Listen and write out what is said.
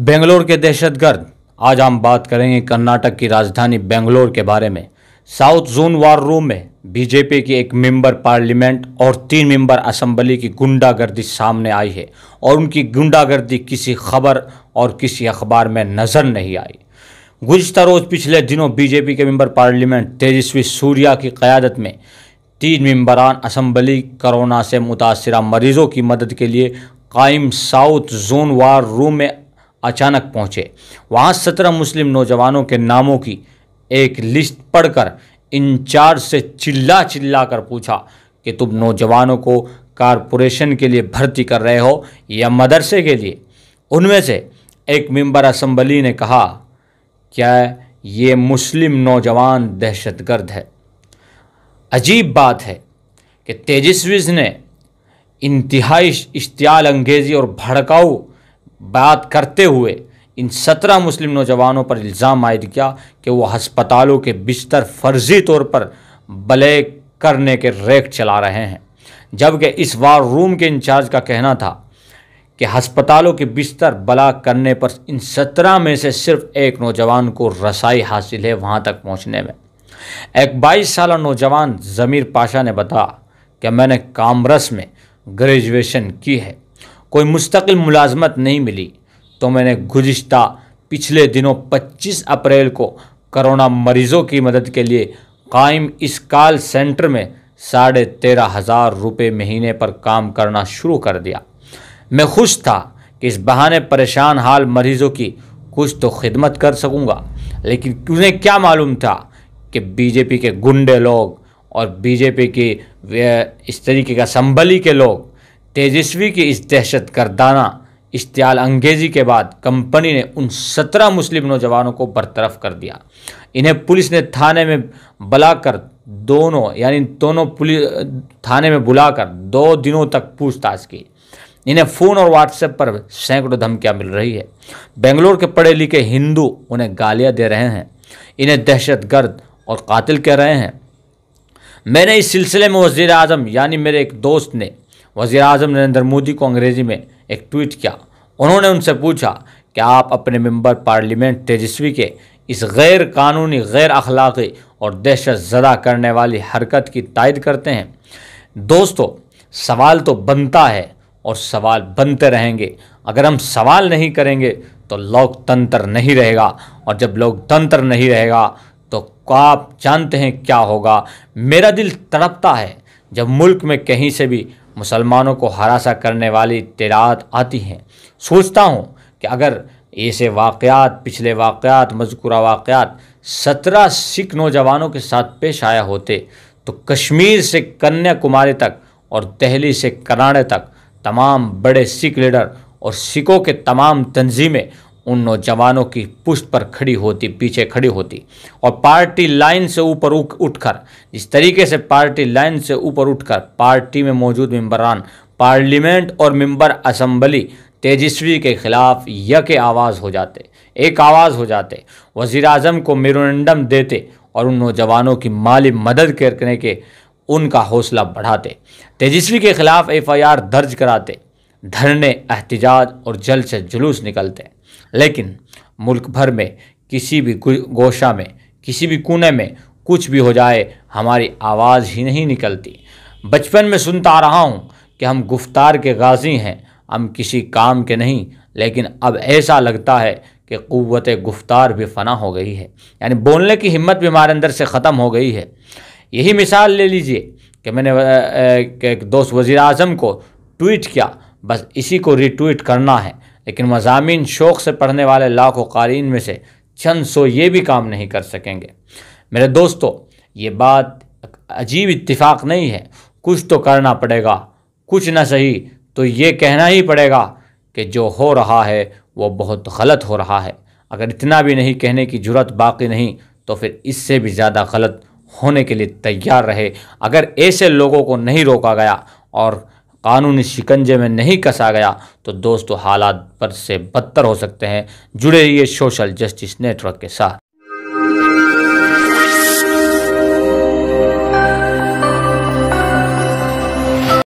बेंगलोर के दहशतगर्द आज हम बात करेंगे कर्नाटक की राजधानी बेंगलोर के बारे में साउथ जोन वार रूम में बीजेपी की एक मेंबर पार्लियामेंट और तीन मेंबर असम्बली की गुंडागर्दी सामने आई है और उनकी गुंडागर्दी किसी खबर और किसी अखबार में नज़र नहीं आई गुजशत रोज़ पिछले दिनों बीजेपी के मेंबर पार्लियामेंट तेजस्वी सूर्या की क़्यादत में तीन मेंबरान असम्बली कोरोना से मुतासर मरीज़ों की मदद के लिए कायम साउथ जोन वार रूम में अचानक पहुंचे वहां सत्रह मुस्लिम नौजवानों के नामों की एक लिस्ट पढ़कर इंचार्ज से चिल्ला चिल्ला कर पूछा कि तुम नौजवानों को कारपोरेशन के लिए भर्ती कर रहे हो या मदरसे के लिए उनमें से एक मेंबर असम्बली ने कहा क्या ये मुस्लिम नौजवान दहशतगर्द है अजीब बात है कि तेजस्वी ने इंतहाई इश्तियाल अंगेजी और भड़काऊ बात करते हुए इन सत्रह मुस्लिम नौजवानों पर इल्ज़ाम आयद किया कि वो हस्पतालों के बिस्तर फर्जी तौर पर ब्लैक करने के रेक चला रहे हैं जबकि इस वार रूम के इंचार्ज का कहना था कि हस्पतालों के बिस्तर बला करने पर इन सत्रह में से सिर्फ एक नौजवान को रसाई हासिल है वहाँ तक पहुँचने में एक बाईस साल नौजवान ज़मीर पाशा ने बताया कि मैंने कामरस में ग्रेजुएशन की है कोई मुस्तकिल मुलाजमत नहीं मिली तो मैंने गुज्त पिछले दिनों 25 अप्रैल को करोना मरीज़ों की मदद के लिए कायम इस कॉल सेंटर में साढ़े तेरह हज़ार रुपये महीने पर काम करना शुरू कर दिया मैं खुश था कि इस बहाने परेशान हाल मरीज़ों की कुछ तो खिदमत कर सकूँगा लेकिन उन्हें क्या मालूम था कि बीजेपी के गुंडे लोग और बीजेपी के इस तरीके का संभली के लोग तेजस्वी की इस दहशत गर्दाना इश्तियाल अंगेजी के बाद कंपनी ने उन सत्रह मुस्लिम नौजवानों को बरतरफ कर दिया इन्हें पुलिस ने थाने में बुलाकर दोनों यानी दोनों पुलिस थाने में बुलाकर दो दिनों तक पूछताछ की इन्हें फ़ोन और व्हाट्सएप पर सैकड़ों धमकियां मिल रही है बेंगलोर के पढ़े लिखे हिंदू उन्हें गालियां दे रहे हैं इन्हें दहशतगर्द और कातिल कह रहे हैं मैंने इस सिलसिले में वजीर आजम यानी मेरे एक दोस्त ने वज़ी अजम नरेंद्र मोदी को अंग्रेज़ी में एक ट्वीट किया उन्होंने उनसे पूछा कि आप अपने मेंबर पार्लियामेंट तेजस्वी के इस गैर कानूनी गैर अखलाक़ी और दहशत ज़दा करने वाली हरकत की तायद करते हैं दोस्तों सवाल तो बनता है और सवाल बनते रहेंगे अगर हम सवाल नहीं करेंगे तो लोकतंत्र नहीं रहेगा और जब लोकतंत्र नहीं रहेगा तो आप जानते हैं क्या होगा मेरा दिल तड़पता है जब मुल्क में कहीं से भी मुसलमानों को हरासा करने वाली तेरात आती हैं सोचता हूँ कि अगर ऐसे वाक़ात पिछले वाक़ात मजकूरा वाक़ात सत्रह सिख नौजवानों के साथ पेश आया होते तो कश्मीर से कन्याकुमारी तक और दहली से कराड़े तक तमाम बड़े सिख लीडर और सिखों के तमाम तंजीमें उन नौजवानों की पुष्ट पर खड़ी होती पीछे खड़ी होती और पार्टी लाइन से ऊपर उठकर जिस तरीके से पार्टी लाइन से ऊपर उठकर पार्टी में मौजूद मेम्बरान पार्लियामेंट और मेंबर असम्बली तेजस्वी के खिलाफ यक आवाज़ हो जाते एक आवाज़ हो जाते वज़ी अजम को मेरोडम देते और उन नौजवानों की माली मदद करने के उनका हौसला बढ़ाते तेजस्वी के खिलाफ एफआईआर दर्ज कराते धरने एहतजाज और जल से जुलूस निकलते लेकिन मुल्क भर में किसी भी गोशा में किसी भी कोने में कुछ भी हो जाए हमारी आवाज़ ही नहीं निकलती बचपन में सुनता रहा हूँ कि हम गुफ्तार के गाजी हैं हम किसी काम के नहीं लेकिन अब ऐसा लगता है कि क़वत गुफ्तार भी फना हो गई है यानी बोलने की हिम्मत भी हमारे अंदर से ख़त्म हो गई है यही मिसाल ले लीजिए कि मैंने एक दोस्त वज़ी अजम को ट्वीट किया बस इसी को रीट्वीट करना है लेकिन मजामी शौक़ से पढ़ने वाले लाखों कारीन में से चंद सौ ये भी काम नहीं कर सकेंगे मेरे दोस्तों ये बात अजीब इतफाक़ नहीं है कुछ तो करना पड़ेगा कुछ ना सही तो ये कहना ही पड़ेगा कि जो हो रहा है वो बहुत गलत हो रहा है अगर इतना भी नहीं कहने की जरूरत बाकी नहीं तो फिर इससे भी ज़्यादा गलत होने के लिए तैयार रहे अगर ऐसे लोगों को नहीं रोका गया और कानूनी शिकंजे में नहीं कसा गया तो दोस्तों हालात पर से बदतर हो सकते हैं जुड़े रहिए सोशल जस्टिस नेटवर्क के साथ